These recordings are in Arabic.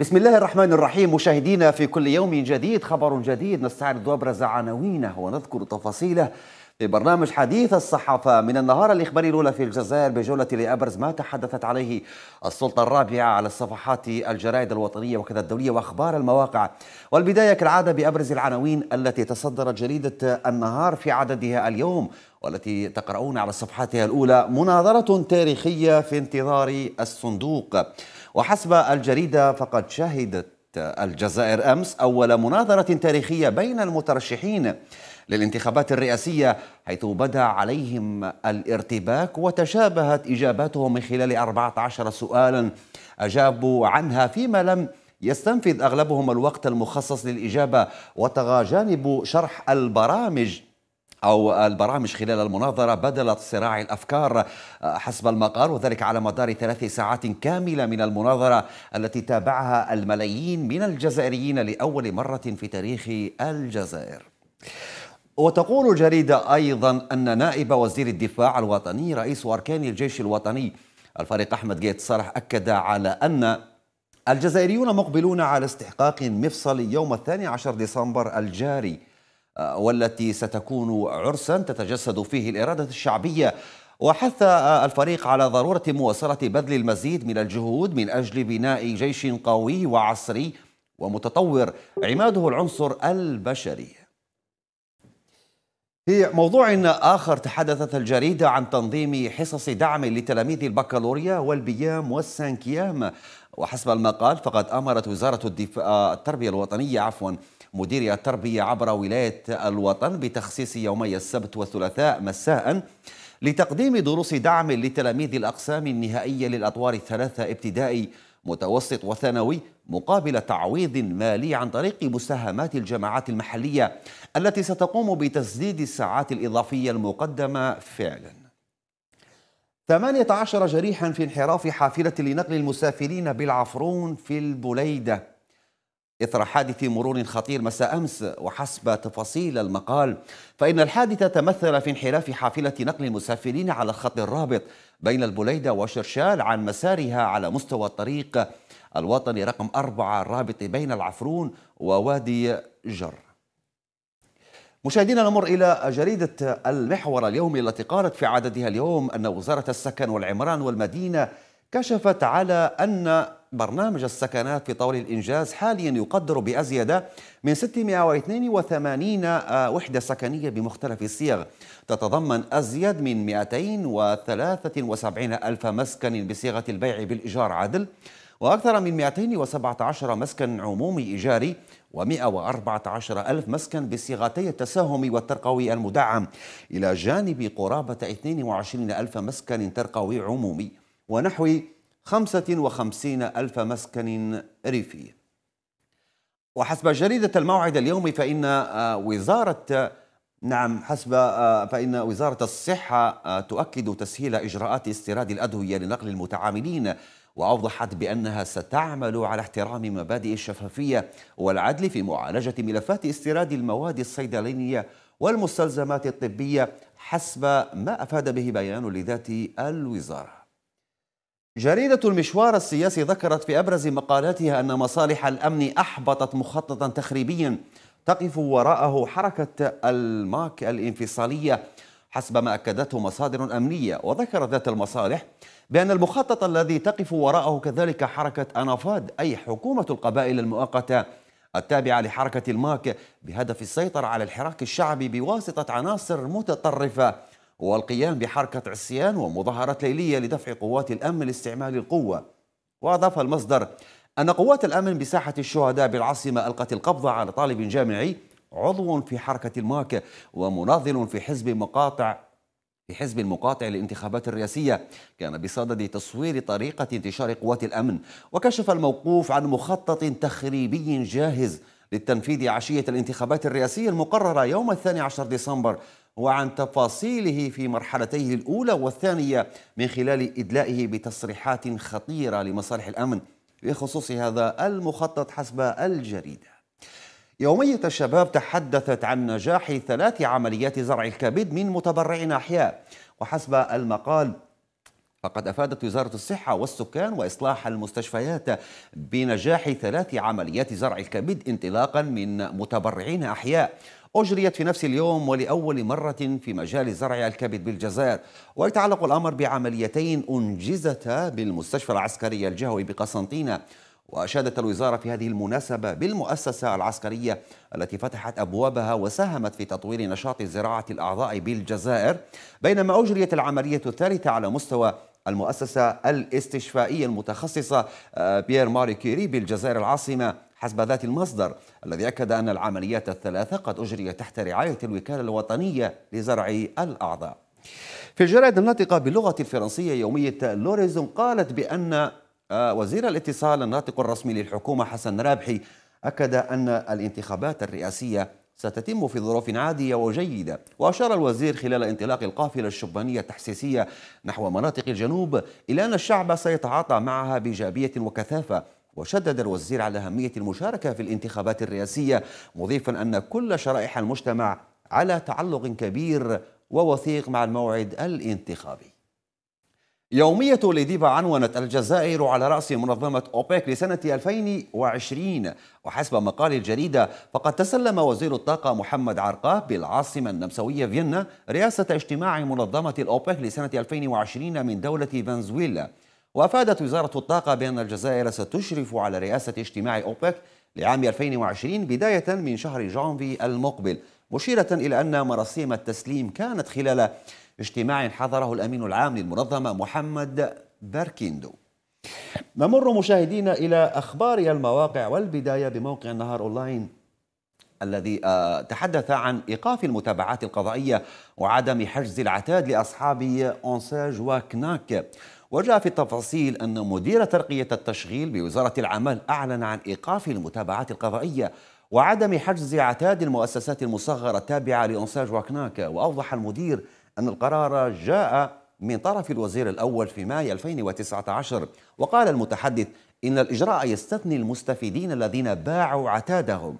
بسم الله الرحمن الرحيم مشاهدينا في كل يوم جديد خبر جديد نستعرض ابرز عناوينه ونذكر تفاصيله برنامج حديث الصحافة من النهار الإخباري الأولى في الجزائر بجولة لأبرز ما تحدثت عليه السلطة الرابعة على الصفحات الجرائد الوطنية وكذا الدولية وأخبار المواقع والبداية كالعادة بأبرز العناوين التي تصدرت جريدة النهار في عددها اليوم والتي تقرؤون على صفحتها الأولى مناظرة تاريخية في انتظار الصندوق وحسب الجريدة فقد شهدت الجزائر امس اول مناظره تاريخيه بين المترشحين للانتخابات الرئاسيه حيث بدا عليهم الارتباك وتشابهت اجاباتهم من خلال 14 سؤالا اجابوا عنها فيما لم يستنفذ اغلبهم الوقت المخصص للاجابه وطغى جانب شرح البرامج أو البرامج خلال المناظرة بدلت صراع الأفكار حسب المقال وذلك على مدار ثلاث ساعات كاملة من المناظرة التي تابعها الملايين من الجزائريين لأول مرة في تاريخ الجزائر وتقول الجريدة أيضا أن نائب وزير الدفاع الوطني رئيس أركان الجيش الوطني الفريق أحمد جيت صالح أكد على أن الجزائريون مقبلون على استحقاق مفصلي يوم الثاني عشر ديسمبر الجاري آه، والتي ستكون عرسا تتجسد فيه الإرادة الشعبية وحث آه، الفريق على ضرورة مواصلة بذل المزيد من الجهود من أجل بناء جيش قوي وعصري ومتطور عماده العنصر البشري في موضوع آخر تحدثت الجريدة عن تنظيم حصص دعم لتلاميذ البكالوريا والبيام والسانكيام وحسب المقال فقد أمرت وزارة آه، التربية الوطنية عفواً مديرية التربية عبر ولاية الوطن بتخصيص يومي السبت والثلاثاء مساء لتقديم دروس دعم لتلاميذ الأقسام النهائية للأطوار الثلاثة ابتدائي متوسط وثانوي مقابل تعويض مالي عن طريق مساهمات الجماعات المحلية التي ستقوم بتسديد الساعات الإضافية المقدمة فعلاً 18 جريحا في انحراف حافلة لنقل المسافرين بالعفرون في البليدة إثر حادث مرور خطير مساء أمس وحسب تفاصيل المقال فإن الحادث تمثل في انحراف حافلة نقل المسافرين على الخط الرابط بين البليدة وشرشال عن مسارها على مستوى الطريق الوطني رقم أربعة الرابط بين العفرون ووادي جر مشاهدينا نمر إلى جريدة المحور اليومي التي قالت في عددها اليوم أن وزارة السكن والعمران والمدينة كشفت على أن برنامج السكنات في طور الإنجاز حاليا يقدر بأزيد من 682 آه، وحدة سكنية بمختلف الصيغ تتضمن أزيد من 273 ألف مسكن بصيغة البيع بالإيجار عدل وأكثر من 217 مسكن عمومي إيجاري و114 ألف مسكن بصيغتي التساهم والترقوي المدعم إلى جانب قرابة 22 ألف مسكن ترقوي عمومي ونحو 55 ألف مسكن ريفي وحسب جريدة الموعد اليومي فإن آه، وزارة نعم حسب آه، فإن وزارة الصحة آه، تؤكد تسهيل إجراءات استيراد الأدوية لنقل المتعاملين وأوضحت بأنها ستعمل على احترام مبادئ الشفافية والعدل في معالجة ملفات استيراد المواد الصيدلانية والمستلزمات الطبية حسب ما أفاد به بيان لذات الوزارة جريدة المشوار السياسي ذكرت في أبرز مقالاتها أن مصالح الأمن أحبطت مخططا تخريبيا تقف وراءه حركة الماك الانفصالية حسب ما أكدته مصادر أمنية وذكرت ذات المصالح بأن المخطط الذي تقف وراءه كذلك حركة أنافاد أي حكومة القبائل المؤقتة التابعة لحركة الماك بهدف السيطرة على الحراك الشعبي بواسطة عناصر متطرفة والقيام بحركة عصيان ومظاهرات ليلية لدفع قوات الأمن لاستعمال القوة وأضاف المصدر أن قوات الأمن بساحة الشهداء بالعاصمة ألقت القبض على طالب جامعي عضو في حركة الماك ومناضل في حزب مقاطع في حزب المقاطع للانتخابات الرئاسية كان بصدد تصوير طريقة انتشار قوات الأمن وكشف الموقوف عن مخطط تخريبي جاهز للتنفيذ عشية الانتخابات الرئاسية المقررة يوم الثاني عشر ديسمبر وعن تفاصيله في مرحلتيه الأولى والثانية من خلال إدلائه بتصريحات خطيرة لمصالح الأمن بخصوص هذا المخطط حسب الجريده يومية الشباب تحدثت عن نجاح ثلاث عمليات زرع الكبد من متبرعين أحياء وحسب المقال فقد أفادت وزارة الصحة والسكان وإصلاح المستشفيات بنجاح ثلاث عمليات زرع الكبد انطلاقا من متبرعين أحياء أجريت في نفس اليوم ولأول مرة في مجال زرع الكبد بالجزائر ويتعلق الأمر بعمليتين أنجزتا بالمستشفى العسكري الجهوي بقسنطينة وأشادت الوزارة في هذه المناسبة بالمؤسسة العسكرية التي فتحت أبوابها وساهمت في تطوير نشاط زراعة الأعضاء بالجزائر بينما أجريت العملية الثالثة على مستوى المؤسسة الاستشفائية المتخصصة آه، بيير ماري كيري بالجزائر العاصمة حسب ذات المصدر الذي أكد أن العمليات الثلاثة قد أجريت تحت رعاية الوكالة الوطنية لزرع الأعضاء في الجرائد الناطقة باللغة الفرنسية يومية لوريزون قالت بأن آه، وزير الاتصال الناطق الرسمي للحكومة حسن رابحي أكد أن الانتخابات الرئاسية ستتم في ظروف عادية وجيدة وأشار الوزير خلال انطلاق القافلة الشبانية التحسيسية نحو مناطق الجنوب إلى أن الشعب سيتعاطى معها بإيجابية وكثافة وشدد الوزير على أهمية المشاركة في الانتخابات الرئاسية مضيفا أن كل شرائح المجتمع على تعلق كبير ووثيق مع الموعد الانتخابي يومية ليديفا عنونت الجزائر على رأس منظمة أوبيك لسنة 2020 وحسب مقال الجريدة فقد تسلم وزير الطاقة محمد عرقاب بالعاصمة النمساوية فيينا رئاسة اجتماع منظمة الأوبيك لسنة 2020 من دولة فنزويلا وأفادت وزارة الطاقة بأن الجزائر ستشرف على رئاسة اجتماع أوبيك لعام 2020 بداية من شهر جانفي المقبل مشيرة إلى أن مراسيم التسليم كانت خلال اجتماع حضره الأمين العام للمنظمة محمد باركيندو نمر مشاهدينا إلى أخبار المواقع والبداية بموقع النهار أونلاين الذي آه، تحدث عن إيقاف المتابعات القضائية وعدم حجز العتاد لأصحاب أونساج وكناك وجاء في التفاصيل أن مدير ترقية التشغيل بوزارة العمل أعلن عن إيقاف المتابعات القضائية وعدم حجز عتاد المؤسسات المصغرة التابعة لأونساج وكناك وأوضح المدير أن القرار جاء من طرف الوزير الأول في ماي 2019 وقال المتحدث إن الإجراء يستثني المستفيدين الذين باعوا عتادهم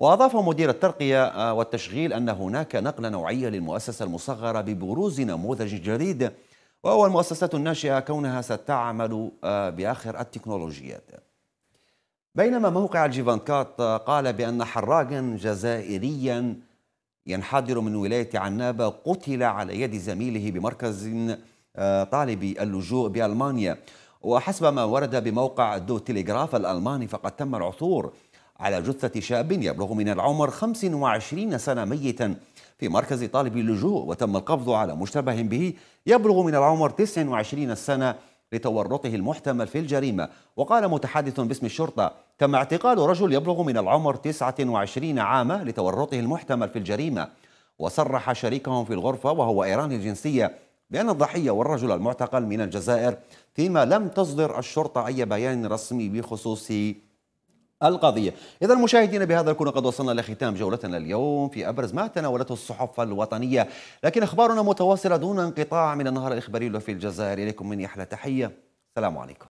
وأضاف مدير الترقية آه، والتشغيل أن هناك نقلة نوعية للمؤسسة المصغرة ببروز نموذج جديد وهو المؤسسات الناشئة كونها ستعمل آه، بآخر التكنولوجيات بينما موقع الجيفانكات آه، قال بأن حراجا جزائريا ينحدر من ولاية عنابة قتل على يد زميله بمركز آه، طالبي اللجوء بألمانيا وحسب ما ورد بموقع دو تيليغراف الألماني فقد تم العثور على جثة شاب يبلغ من العمر 25 سنة ميتا في مركز طالبي اللجوء وتم القبض على مشتبه به يبلغ من العمر 29 سنة لتورطه المحتمل في الجريمة وقال متحدث باسم الشرطة تم اعتقال رجل يبلغ من العمر 29 عاما لتورطه المحتمل في الجريمة وصرح شريكهم في الغرفة وهو إيراني الجنسية بأن الضحية والرجل المعتقل من الجزائر فيما لم تصدر الشرطة أي بيان رسمي بخصوص القضية إذا مشاهدينا بهذا نكون قد وصلنا لختام جولتنا اليوم في أبرز ما تناولته الصحف الوطنية لكن أخبارنا متواصلة دون انقطاع من النهار الإخباري في الجزائر إليكم مني أحلى تحية السلام عليكم